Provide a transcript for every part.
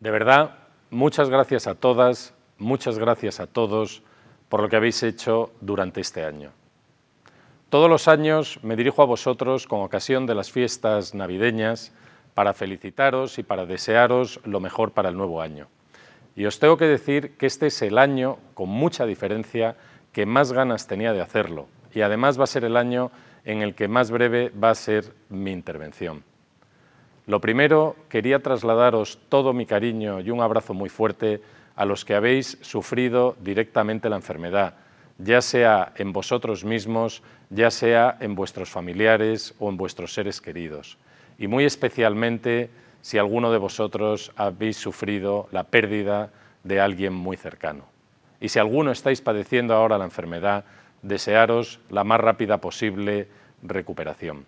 De verdad, muchas gracias a todas, muchas gracias a todos por lo que habéis hecho durante este año. Todos los años me dirijo a vosotros con ocasión de las fiestas navideñas para felicitaros y para desearos lo mejor para el nuevo año. Y os tengo que decir que este es el año, con mucha diferencia, que más ganas tenía de hacerlo. Y además va a ser el año en el que más breve va a ser mi intervención. Lo primero, quería trasladaros todo mi cariño y un abrazo muy fuerte a los que habéis sufrido directamente la enfermedad, ya sea en vosotros mismos, ya sea en vuestros familiares o en vuestros seres queridos. Y muy especialmente si alguno de vosotros habéis sufrido la pérdida de alguien muy cercano. Y si alguno estáis padeciendo ahora la enfermedad, desearos la más rápida posible recuperación.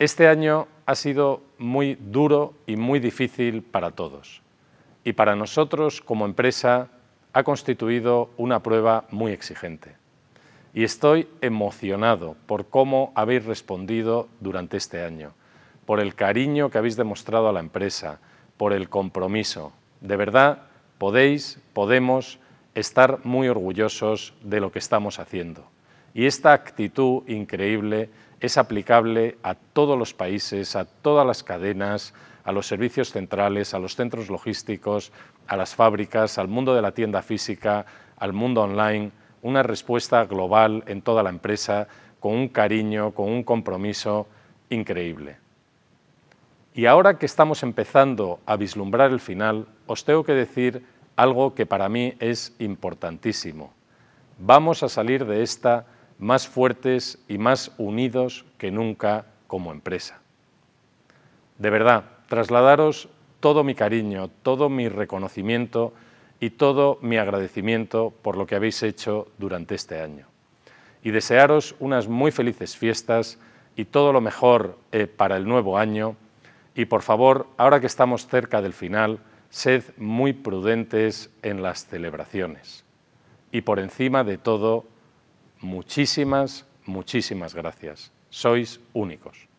Este año ha sido muy duro y muy difícil para todos. Y para nosotros, como empresa, ha constituido una prueba muy exigente. Y estoy emocionado por cómo habéis respondido durante este año, por el cariño que habéis demostrado a la empresa, por el compromiso. De verdad, podéis, podemos estar muy orgullosos de lo que estamos haciendo. Y esta actitud increíble es aplicable a todos los países, a todas las cadenas, a los servicios centrales, a los centros logísticos, a las fábricas, al mundo de la tienda física, al mundo online, una respuesta global en toda la empresa, con un cariño, con un compromiso increíble. Y ahora que estamos empezando a vislumbrar el final, os tengo que decir algo que para mí es importantísimo. Vamos a salir de esta más fuertes y más unidos que nunca como empresa. De verdad, trasladaros todo mi cariño, todo mi reconocimiento y todo mi agradecimiento por lo que habéis hecho durante este año. Y desearos unas muy felices fiestas y todo lo mejor eh, para el nuevo año. Y por favor, ahora que estamos cerca del final, sed muy prudentes en las celebraciones. Y por encima de todo, muchísimas, muchísimas gracias. Sois únicos.